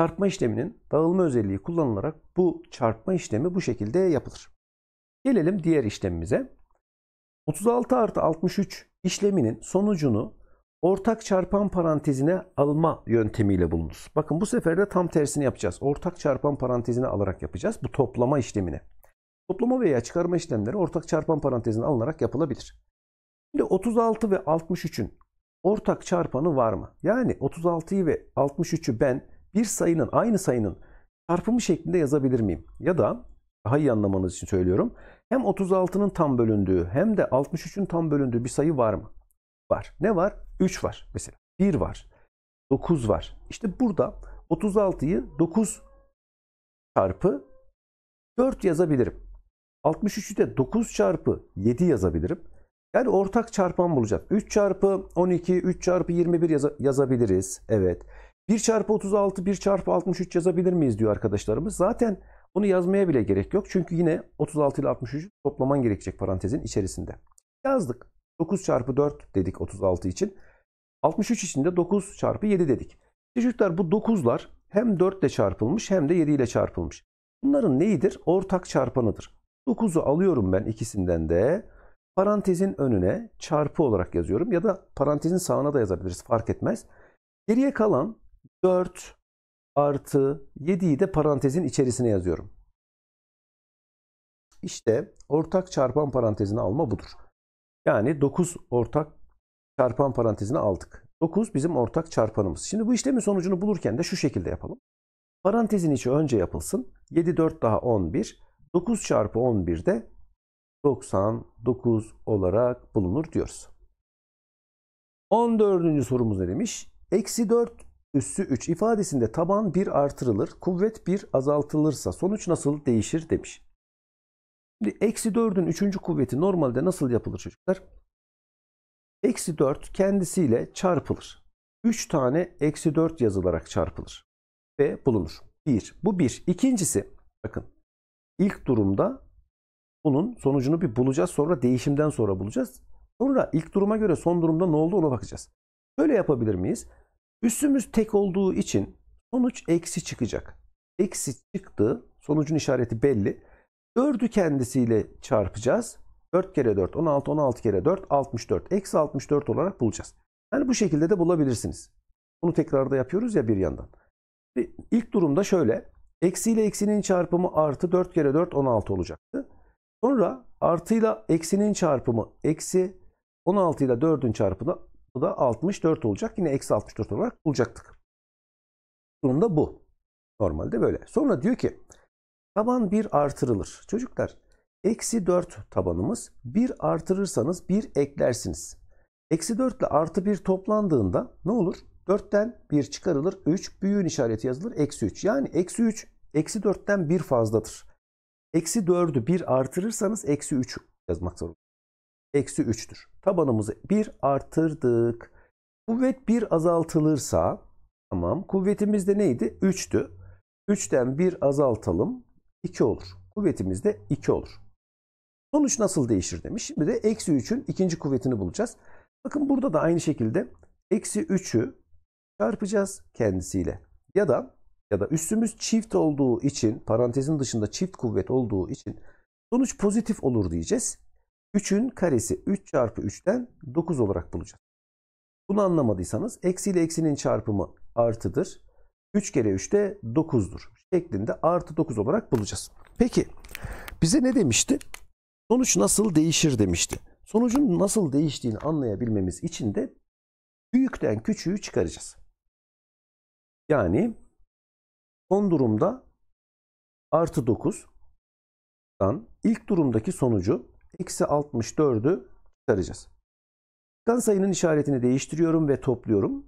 çarpma işleminin dağılma özelliği kullanılarak bu çarpma işlemi bu şekilde yapılır. Gelelim diğer işlemimize. 36 artı 63 işleminin sonucunu ortak çarpan parantezine alma yöntemiyle bulunur. Bakın bu sefer de tam tersini yapacağız. Ortak çarpan parantezine alarak yapacağız bu toplama işlemini. Toplama veya çıkarma işlemleri ortak çarpan parantezine alınarak yapılabilir. Şimdi 36 ve 63'ün ortak çarpanı var mı? Yani 36'yı ve 63'ü ben bir sayının aynı sayının çarpımı şeklinde yazabilir miyim? Ya da daha iyi anlamanız için söylüyorum. Hem 36'nın tam bölündüğü hem de 63'ün tam bölündüğü bir sayı var mı? Var. Ne var? 3 var mesela. 1 var. 9 var. İşte burada 36'yı 9 çarpı 4 yazabilirim. 63'ü de 9 çarpı 7 yazabilirim. Yani ortak çarpan bulacağız. 3 çarpı 12, 3 çarpı 21 yaz yazabiliriz. Evet. 1 çarpı 36, 1 çarpı 63 yazabilir miyiz diyor arkadaşlarımız. Zaten bunu yazmaya bile gerek yok. Çünkü yine 36 ile 63 toplaman gerekecek parantezin içerisinde. Yazdık. 9 çarpı 4 dedik 36 için. 63 için de 9 çarpı 7 dedik. Çocuklar bu 9'lar hem 4 ile çarpılmış hem de 7 ile çarpılmış. Bunların neyidir? Ortak çarpanıdır. 9'u alıyorum ben ikisinden de. Parantezin önüne çarpı olarak yazıyorum ya da parantezin sağına da yazabiliriz fark etmez. Geriye kalan 4 artı 7'yi de parantezin içerisine yazıyorum. İşte ortak çarpan parantezine alma budur. Yani 9 ortak çarpan parantezine aldık. 9 bizim ortak çarpanımız. Şimdi bu işlemin sonucunu bulurken de şu şekilde yapalım. Parantezin içi önce yapılsın. 7 4 daha 11. 9 çarpı 11 de 99 olarak bulunur diyoruz. 14. sorumuz ne demiş? Eksi 4 üssü 3 ifadesinde taban 1 artırılır, kuvvet 1 azaltılırsa sonuç nasıl değişir demiş. Şimdi eksi 4'ün 3. kuvveti normalde nasıl yapılır çocuklar? Eksi 4 kendisiyle çarpılır. 3 tane eksi 4 yazılarak çarpılır ve bulunur. 1. Bu 1. İkincisi bakın ilk durumda bunun sonucunu bir bulacağız sonra değişimden sonra bulacağız. Sonra ilk duruma göre son durumda ne oldu ona bakacağız. Böyle yapabilir miyiz? üstümüz tek olduğu için sonuç eksi çıkacak. Eksi çıktı. Sonucun işareti belli. 4'ü kendisiyle çarpacağız. 4 kere 4 16, 16 kere 4 64. Eksi 64 olarak bulacağız. Yani bu şekilde de bulabilirsiniz. Bunu tekrar yapıyoruz ya bir yandan. İlk durumda şöyle. Eksi ile eksinin çarpımı artı 4 kere 4 16 olacaktı. Sonra artıyla eksinin çarpımı eksi 16 ile 4'ün çarpımı bu da 64 olacak. Yine eksi 64 olarak bulacaktık. Sonunda bu. Normalde böyle. Sonra diyor ki taban 1 artırılır. Çocuklar eksi 4 tabanımız 1 artırırsanız 1 eklersiniz. Eksi 4 ile artı 1 toplandığında ne olur? 4'ten 1 çıkarılır. 3 büyüğün işareti yazılır. Eksi 3. Yani eksi 3 eksi 4'ten 1 fazladır. Eksi 4'ü 1 artırırsanız eksi 3 yazmak zorunda. Eksi 3'tür tabanımızı 1 artırdık. Kuvvet 1 azaltılırsa tamam kuvvetimiz de neydi? 3'tü. 3'ten 1 azaltalım 2 olur. Kuvvetimiz de 2 olur. Sonuç nasıl değişir demiş. Şimdi de eksi 3'ün ikinci kuvvetini bulacağız. Bakın burada da aynı şekilde eksi 3'ü çarpacağız kendisiyle. Ya da ya da üstümüz çift olduğu için parantezin dışında çift kuvvet olduğu için sonuç pozitif olur diyeceğiz. 3'ün karesi 3 çarpı 3'ten 9 olarak bulacağız. Bunu anlamadıysanız eksi ile eksinin çarpımı artıdır. 3 kere 3 de 9'dur şeklinde artı 9 olarak bulacağız. Peki bize ne demişti? Sonuç nasıl değişir demişti. Sonucun nasıl değiştiğini anlayabilmemiz için de büyükten küçüğü çıkaracağız. Yani son durumda artı 9'dan ilk durumdaki sonucu eksi 64'ü çıkaracağız. Çıkan sayının işaretini değiştiriyorum ve topluyorum.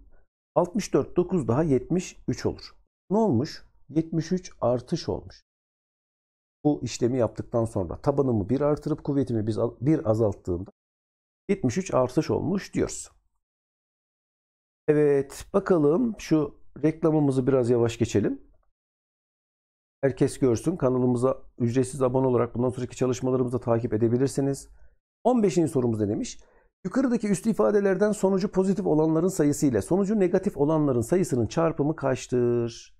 64 9 daha 73 olur. Ne olmuş? 73 artış olmuş. Bu işlemi yaptıktan sonra tabanımı bir artırıp kuvvetimi bir azalttığımda 73 artış olmuş diyoruz. Evet bakalım şu reklamımızı biraz yavaş geçelim herkes görsün. Kanalımıza ücretsiz abone olarak bundan sonraki çalışmalarımızı takip edebilirsiniz. 15. sorumuz ne demiş? Yukarıdaki üst ifadelerden sonucu pozitif olanların sayısı ile sonucu negatif olanların sayısının çarpımı kaçtır?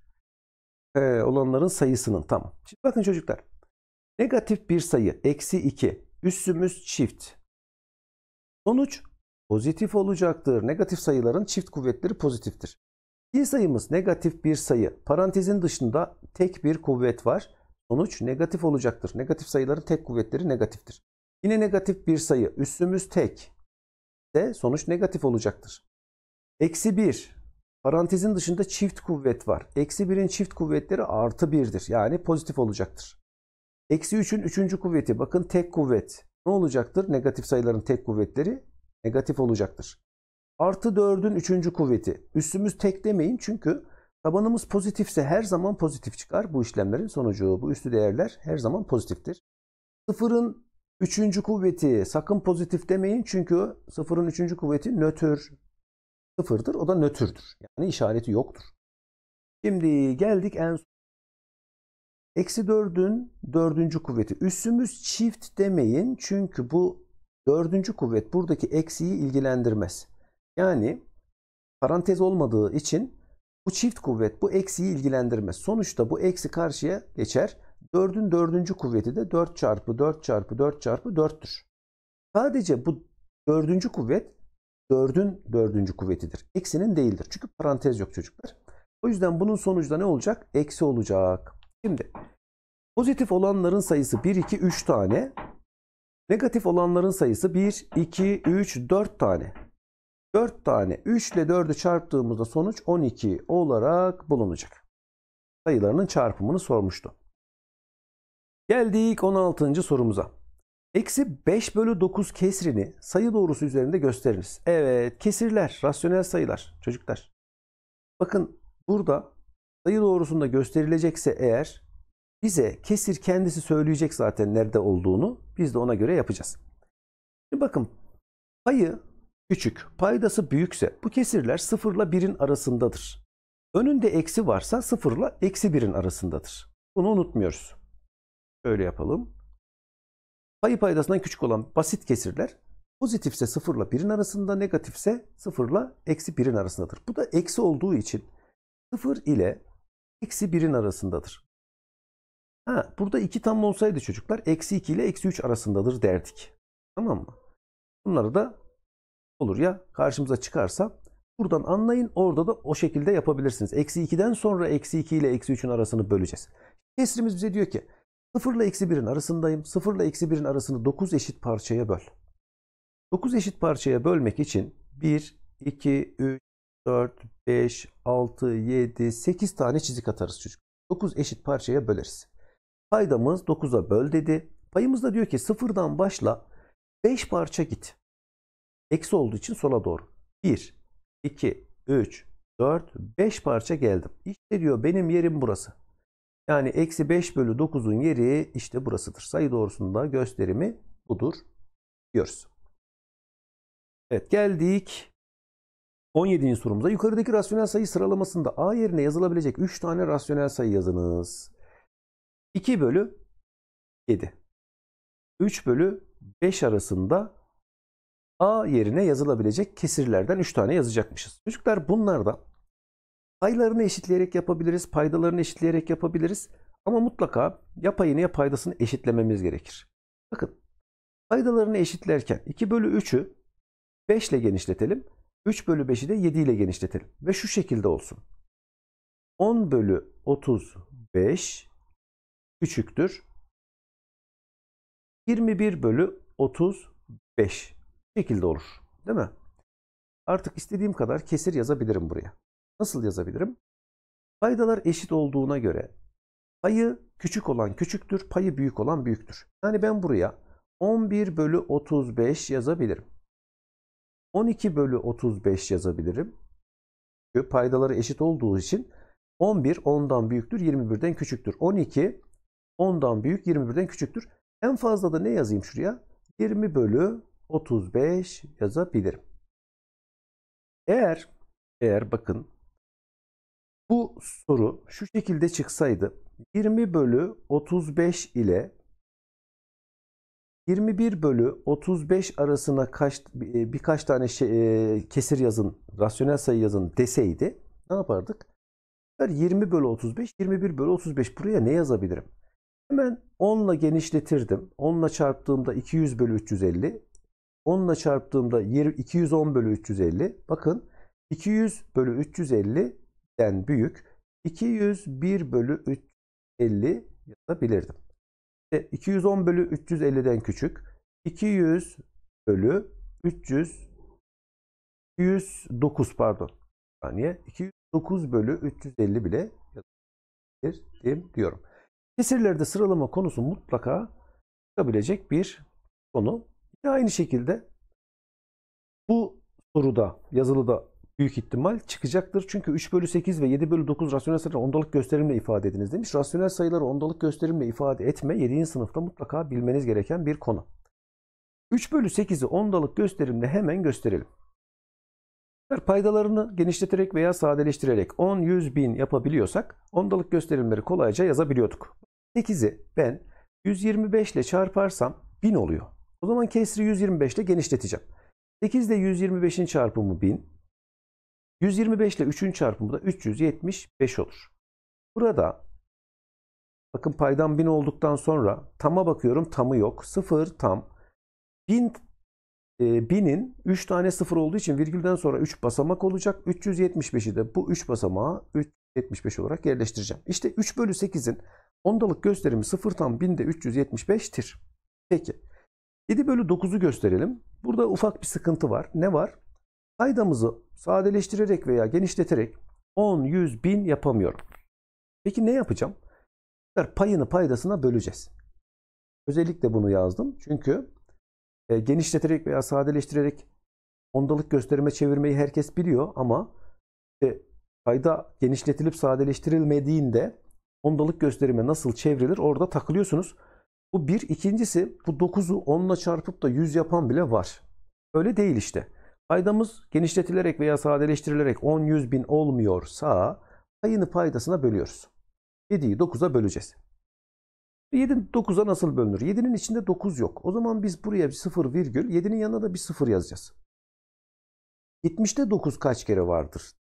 Ee, olanların sayısının tam. Şimdi bakın çocuklar. Negatif bir sayı eksi 2. Üssümüz çift. Sonuç pozitif olacaktır. Negatif sayıların çift kuvvetleri pozitiftir. Pi sayımız negatif bir sayı. Parantezin dışında tek bir kuvvet var. Sonuç negatif olacaktır. Negatif sayıların tek kuvvetleri negatiftir. Yine negatif bir sayı. Üstümüz tek. De sonuç negatif olacaktır. Eksi 1. Parantezin dışında çift kuvvet var. Eksi 1'in çift kuvvetleri artı 1'dir. Yani pozitif olacaktır. Eksi 3'ün üçüncü kuvveti. Bakın tek kuvvet. Ne olacaktır? Negatif sayıların tek kuvvetleri negatif olacaktır. Artı 4'ün 3. kuvveti. Üstümüz tek demeyin çünkü tabanımız pozitifse her zaman pozitif çıkar. Bu işlemlerin sonucu bu üstü değerler her zaman pozitiftir. Sıfırın 3. kuvveti sakın pozitif demeyin çünkü sıfırın 3. kuvveti nötr. Sıfırdır o da nötrdür. Yani işareti yoktur. Şimdi geldik en son. Eksi 4'ün 4. kuvveti. Üssümüz çift demeyin çünkü bu 4. kuvvet buradaki eksiyi ilgilendirmez. Yani parantez olmadığı için bu çift kuvvet bu eksiyi ilgilendirmez. Sonuçta bu eksi karşıya geçer. 4'ün dördüncü kuvveti de 4 çarpı 4 çarpı 4 çarpı 4'tür. Sadece bu dördüncü kuvvet 4'ün dördüncü kuvvetidir. Eksinin değildir. Çünkü parantez yok çocuklar. O yüzden bunun sonucunda ne olacak? Eksi olacak. Şimdi pozitif olanların sayısı 1, 2, 3 tane. Negatif olanların sayısı 1, 2, 3, 4 tane. 4 tane 3 ile 4'ü çarptığımızda sonuç 12 olarak bulunacak. Sayılarının çarpımını sormuştu. Geldik 16. sorumuza. Eksi 5 bölü 9 kesrini sayı doğrusu üzerinde gösteriniz. Evet kesirler rasyonel sayılar çocuklar. Bakın burada sayı doğrusunda gösterilecekse eğer bize kesir kendisi söyleyecek zaten nerede olduğunu biz de ona göre yapacağız. Şimdi bakın payı küçük, paydası büyükse bu kesirler 0 ile 1'in arasındadır. Önünde eksi varsa 0 ile eksi 1'in arasındadır. Bunu unutmuyoruz. Şöyle yapalım. Payı paydasından küçük olan basit kesirler pozitifse 0 ile 1'in arasında, negatifse 0 ile eksi 1'in arasındadır. Bu da eksi olduğu için 0 ile eksi 1'in arasındadır. Ha, burada 2 tam olsaydı çocuklar eksi 2 ile eksi 3 arasındadır derdik. Tamam mı? Bunları da olur ya karşımıza çıkarsa buradan anlayın orada da o şekilde yapabilirsiniz. Eksi 2'den sonra eksi 2 ile eksi 3'ün arasını böleceğiz. Kesrimiz bize diyor ki 0 ile eksi 1'in arasındayım. 0 ile eksi 1'in arasını 9 eşit parçaya böl. 9 eşit parçaya bölmek için 1, 2, 3, 4, 5, 6, 7, 8 tane çizik atarız çocuk. 9 eşit parçaya böleriz. Paydamız 9'a böl dedi. Payımız da diyor ki 0'dan başla 5 parça git. Eksi olduğu için sola doğru. 1, 2, 3, 4, 5 parça geldim. İşte diyor benim yerim burası. Yani eksi 5 bölü 9'un yeri işte burasıdır. Sayı doğrusunda gösterimi budur diyoruz. Evet geldik 17. sorumuza. Yukarıdaki rasyonel sayı sıralamasında A yerine yazılabilecek 3 tane rasyonel sayı yazınız. 2 bölü 7. 3 bölü 5 arasında A yerine yazılabilecek kesirlerden 3 tane yazacakmışız. Çocuklar bunlardan paylarını eşitleyerek yapabiliriz, paydalarını eşitleyerek yapabiliriz. Ama mutlaka ya payını ya paydasını eşitlememiz gerekir. Bakın paydalarını eşitlerken 2 bölü 3'ü 5 ile genişletelim. 3 bölü 5'i de 7 ile genişletelim. Ve şu şekilde olsun. 10 bölü 35 küçüktür. 21 bölü 35 şekilde olur. Değil mi? Artık istediğim kadar kesir yazabilirim buraya. Nasıl yazabilirim? Paydalar eşit olduğuna göre payı küçük olan küçüktür, payı büyük olan büyüktür. Yani ben buraya 11 bölü 35 yazabilirim. 12 bölü 35 yazabilirim. Çünkü paydaları eşit olduğu için 11 10'dan büyüktür, 21'den küçüktür. 12 10'dan büyük, 21'den küçüktür. En fazla da ne yazayım şuraya? 20 bölü 35 yazabilirim. Eğer eğer bakın bu soru şu şekilde çıksaydı 20 bölü 35 ile 21 bölü 35 arasına kaç, e, birkaç tane şey, e, kesir yazın, rasyonel sayı yazın deseydi ne yapardık? 20 bölü 35, 21 bölü 35 buraya ne yazabilirim? Hemen 10 ile genişletirdim. 10 ile çarptığımda 200 bölü 350. 10'la çarptığımda 210 bölü 350. Bakın 200 bölü 350'den büyük. 201 bölü 350 yazabilirdim. İşte 210 bölü 350'den küçük. 200 bölü 300 209 pardon. Saniye. 209 bölü 350 bile yazabilirdim diyorum. Kesirlerde sıralama konusu mutlaka çıkabilecek bir konu. Yine aynı şekilde bu soruda yazılıda büyük ihtimal çıkacaktır. Çünkü 3 bölü 8 ve 7 bölü 9 rasyonel sayıları ondalık gösterimle ifade ediniz demiş. Rasyonel sayıları ondalık gösterimle ifade etme 7. sınıfta mutlaka bilmeniz gereken bir konu. 3 bölü 8'i ondalık gösterimle hemen gösterelim. Paydalarını genişleterek veya sadeleştirerek 10, 100, 1000 yapabiliyorsak ondalık gösterimleri kolayca yazabiliyorduk. 8'i ben 125 ile çarparsam 1000 oluyor. O zaman kesri 125 ile genişleteceğim. 8 ile 125'in çarpımı 1000. 125 ile 3'ün çarpımı da 375 olur. Burada bakın paydam 1000 olduktan sonra tama bakıyorum tamı yok. 0 tam. Bin 1000'in e, 3 tane 0 olduğu için virgülden sonra 3 basamak olacak. 375'i de bu 3 basamağa 375 olarak yerleştireceğim. İşte 3 bölü 8'in ondalık gösterimi 0 tam 1000'de 375'tir. Peki. 7 bölü 9'u gösterelim. Burada ufak bir sıkıntı var. Ne var? Faydamızı sadeleştirerek veya genişleterek 10, 100, 1000 yapamıyorum. Peki ne yapacağım? Payını paydasına böleceğiz. Özellikle bunu yazdım. Çünkü e, genişleterek veya sadeleştirerek ondalık gösterime çevirmeyi herkes biliyor ama e, payda genişletilip sadeleştirilmediğinde ondalık gösterime nasıl çevrilir orada takılıyorsunuz. Bu bir. ikincisi bu 9'u 10'la çarpıp da 100 yapan bile var. Öyle değil işte. Paydamız genişletilerek veya sadeleştirilerek 10, 100 bin olmuyorsa payını faydasına bölüyoruz. 7'yi 9'a böleceğiz. 7 9'a nasıl bölünür? 7'nin içinde 9 yok. O zaman biz buraya bir 0 virgül, 7'nin yanına da bir 0 yazacağız. 70'te 9 kaç kere vardır?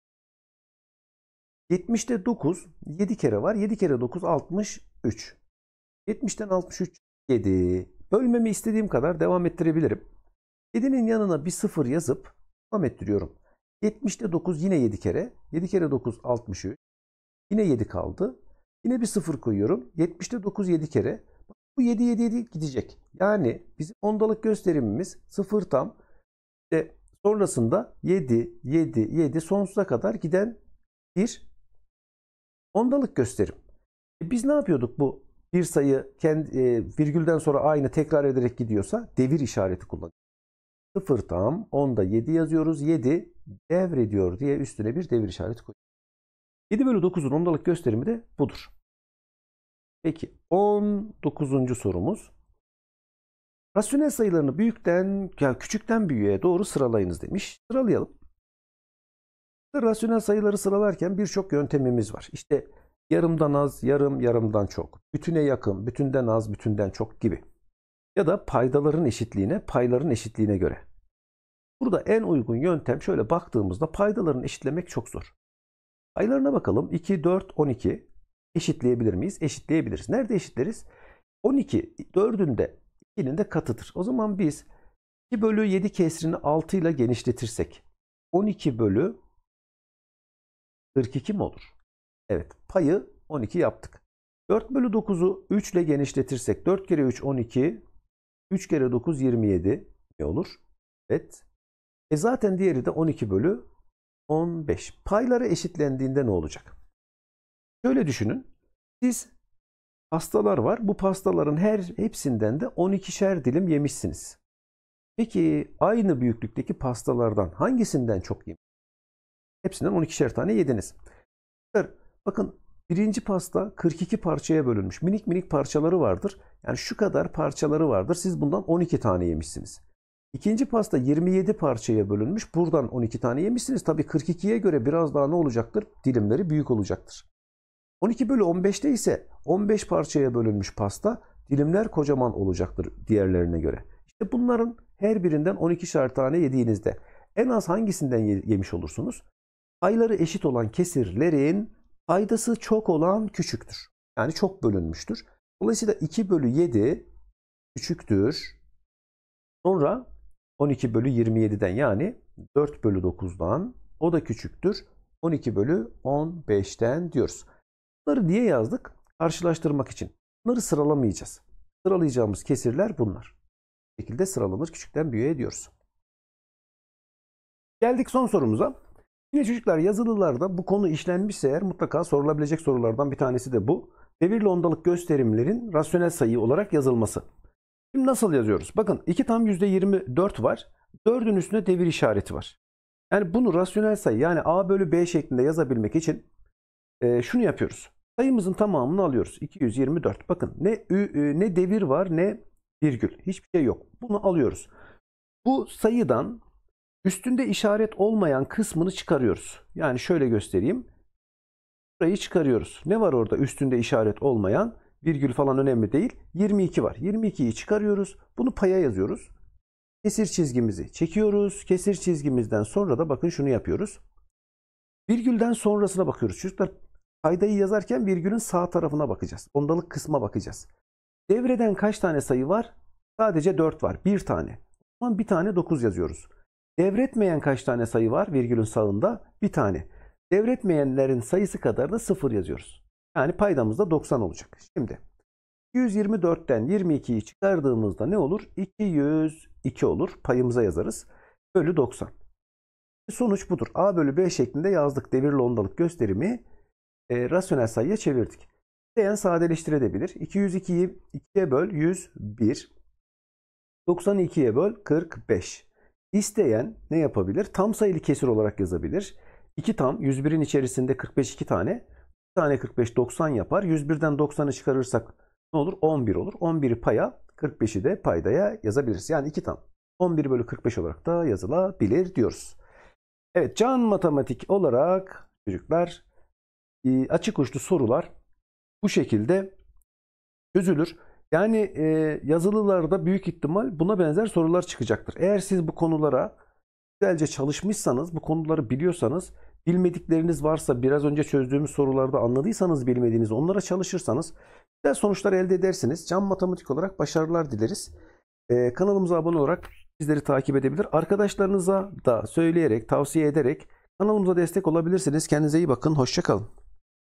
70'te 9 7 kere var. 7 kere 9 63. 70'ten 63 7. Bölmemi istediğim kadar devam ettirebilirim. 7'nin yanına bir 0 yazıp devam ettiriyorum. 70'te 9 yine 7 kere. 7 kere 9 63. Yine 7 kaldı. Yine bir 0 koyuyorum. 70'te 9 7 kere. Bu 7 7 7 gidecek. Yani bizim ondalık gösterimimiz 0 tam. ve sonrasında 7 7 7 sonsuza kadar giden bir ondalık gösterim. E biz ne yapıyorduk bu bir sayı kendi, e, virgülden sonra aynı tekrar ederek gidiyorsa devir işareti kullanıyoruz. 0 tam 10'da 7 yazıyoruz. 7 devrediyor diye üstüne bir devir işareti koyuyoruz. 7 bölü 9'un ondalık gösterimi de budur. Peki 19. sorumuz. Rasyonel sayılarını büyükten yani küçükten büyüğe doğru sıralayınız demiş. Sıralayalım. Rasyonel sayıları sıralarken birçok yöntemimiz var. İşte Yarımdan az, yarım, yarımdan çok. Bütüne yakın, bütünden az, bütünden çok gibi. Ya da paydaların eşitliğine, payların eşitliğine göre. Burada en uygun yöntem şöyle baktığımızda paydalarını eşitlemek çok zor. Paylarına bakalım. 2, 4, 12 eşitleyebilir miyiz? Eşitleyebiliriz. Nerede eşitleriz? 12, 4'ün de 2'nin de katıdır. O zaman biz 2 bölü 7 kesrini 6 ile genişletirsek 12 bölü 42 mi olur? Evet payı 12 yaptık. 4 bölü 9'u 3 ile genişletirsek 4 kere 3 12 3 kere 9 27 ne olur? Evet. E zaten diğeri de 12 bölü 15. Payları eşitlendiğinde ne olacak? Şöyle düşünün. Siz pastalar var. Bu pastaların her hepsinden de 12'şer dilim yemişsiniz. Peki aynı büyüklükteki pastalardan hangisinden çok yemiş? Hepsinden 12'şer tane yediniz. Bakın birinci pasta 42 parçaya bölünmüş. Minik minik parçaları vardır. Yani şu kadar parçaları vardır. Siz bundan 12 tane yemişsiniz. İkinci pasta 27 parçaya bölünmüş. Buradan 12 tane yemişsiniz. Tabii 42'ye göre biraz daha ne olacaktır? Dilimleri büyük olacaktır. 12 bölü 15'te ise 15 parçaya bölünmüş pasta dilimler kocaman olacaktır diğerlerine göre. İşte bunların her birinden 12'şer tane yediğinizde en az hangisinden yemiş olursunuz? Ayları eşit olan kesirlerin Paydası çok olan küçüktür. Yani çok bölünmüştür. Dolayısıyla 2 bölü 7 küçüktür. Sonra 12 bölü 27'den yani 4 bölü 9'dan o da küçüktür. 12 bölü 15'ten diyoruz. Bunları niye yazdık? Karşılaştırmak için. Bunları sıralamayacağız. Sıralayacağımız kesirler bunlar. Bu şekilde sıralanır küçükten büyüğe diyoruz. Geldik son sorumuza. Yine çocuklar yazılılarda bu konu işlenmişse eğer mutlaka sorulabilecek sorulardan bir tanesi de bu. Devirli ondalık gösterimlerin rasyonel sayı olarak yazılması. Şimdi nasıl yazıyoruz? Bakın 2 tam %24 var. 4'ün üstünde devir işareti var. Yani bunu rasyonel sayı yani a bölü b şeklinde yazabilmek için e, şunu yapıyoruz. Sayımızın tamamını alıyoruz. 224. Bakın ne e, ne devir var ne virgül. Hiçbir şey yok. Bunu alıyoruz. Bu sayıdan Üstünde işaret olmayan kısmını çıkarıyoruz. Yani şöyle göstereyim. Burayı çıkarıyoruz. Ne var orada üstünde işaret olmayan? Virgül falan önemli değil. 22 var. 22'yi çıkarıyoruz. Bunu paya yazıyoruz. Kesir çizgimizi çekiyoruz. Kesir çizgimizden sonra da bakın şunu yapıyoruz. Virgülden sonrasına bakıyoruz. Çocuklar paydayı yazarken virgülün sağ tarafına bakacağız. Ondalık kısma bakacağız. Devreden kaç tane sayı var? Sadece 4 var. 1 tane. O zaman bir tane 9 yazıyoruz. Devretmeyen kaç tane sayı var? Virgülün sağında bir tane. Devretmeyenlerin sayısı kadar da 0 yazıyoruz. Yani paydamız da 90 olacak. Şimdi 124'ten 22'yi çıkardığımızda ne olur? 202 olur. Payımıza yazarız. Bölü 90. Sonuç budur. A bölü B şeklinde yazdık. Devirli ondalık gösterimi e, rasyonel sayıya çevirdik. İsteyen sadeleştirebilir. 202'yi 2'ye böl 101. 92'ye böl 45. İsteyen ne yapabilir? Tam sayılı kesir olarak yazabilir. 2 tam 101'in içerisinde 45 2 tane. Bir tane 45 90 yapar. 101'den 90'ı çıkarırsak ne olur? 11 olur. 11'i paya 45'i de paydaya yazabiliriz. Yani 2 tam. 11 bölü 45 olarak da yazılabilir diyoruz. Evet can matematik olarak çocuklar e, açık uçlu sorular bu şekilde çözülür. Yani e, yazılılarda büyük ihtimal buna benzer sorular çıkacaktır. Eğer siz bu konulara güzelce çalışmışsanız, bu konuları biliyorsanız, bilmedikleriniz varsa biraz önce çözdüğümüz sorularda anladıysanız bilmediğiniz onlara çalışırsanız güzel sonuçlar elde edersiniz. Can matematik olarak başarılar dileriz. E, kanalımıza abone olarak bizleri takip edebilir. Arkadaşlarınıza da söyleyerek, tavsiye ederek kanalımıza destek olabilirsiniz. Kendinize iyi bakın. Hoşçakalın.